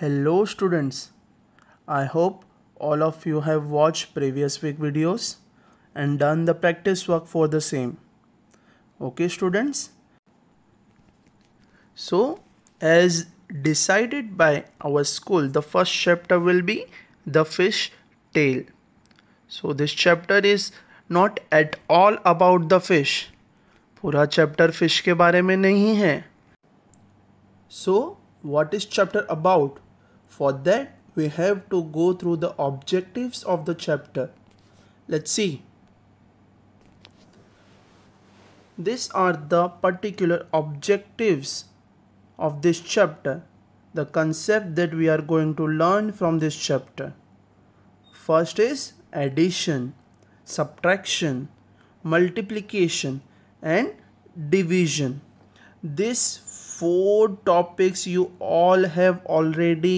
Hello students, I hope all of you have watched previous week videos and done the practice work for the same. Okay students. So as decided by our school the first chapter will be the fish tail. So this chapter is not at all about the fish. Pura chapter fish ke बारे mein nahi hai. So what is chapter about? For that we have to go through the objectives of the chapter. Let's see. These are the particular objectives of this chapter, the concept that we are going to learn from this chapter. First is addition, subtraction, multiplication and division. These four topics you all have already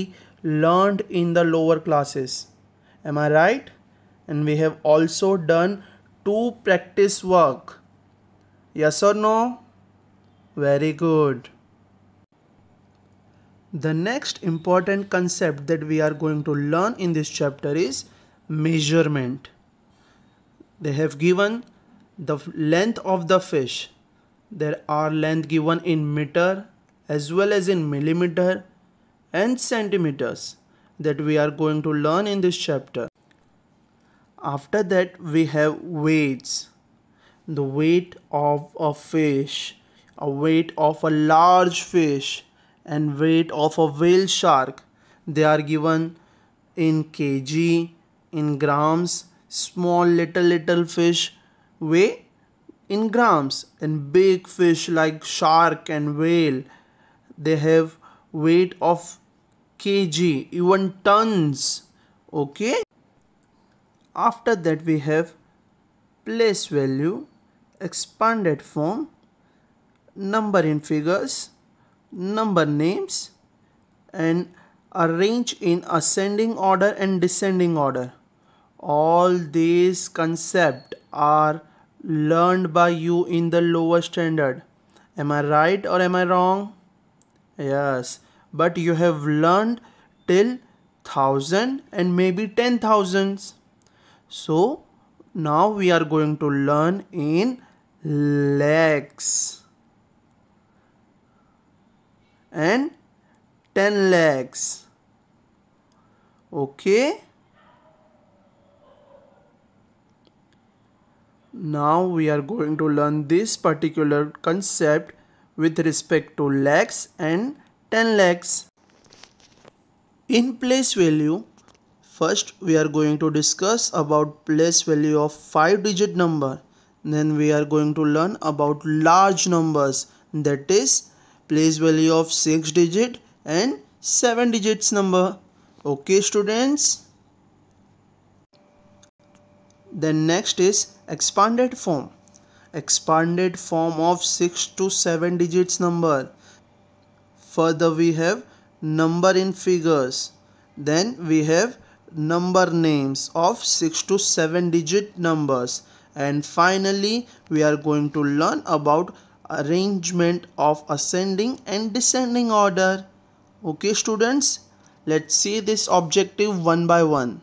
learned in the lower classes. Am I right? And we have also done two practice work. Yes or no? Very good. The next important concept that we are going to learn in this chapter is measurement. They have given the length of the fish. There are length given in meter, as well as in millimeter and centimeters that we are going to learn in this chapter. After that we have weights. The weight of a fish, a weight of a large fish and weight of a whale shark. They are given in kg, in grams, small little little fish weigh in grams and big fish like shark and whale they have weight of kg even tons okay after that we have place value expanded form number in figures number names and arrange in ascending order and descending order all these concepts are learned by you in the lower standard am i right or am i wrong yes but you have learned till thousand and maybe ten thousands so now we are going to learn in lakhs and 10 lakhs okay now we are going to learn this particular concept with respect to lakhs and 10 lakhs. In place value, first we are going to discuss about place value of 5 digit number. Then we are going to learn about large numbers that is place value of 6 digit and 7 digits number. Okay students. Then next is expanded form expanded form of 6 to 7 digits number. Further we have number in figures. Then we have number names of 6 to 7 digit numbers. And finally we are going to learn about arrangement of ascending and descending order. Okay students, let's see this objective one by one.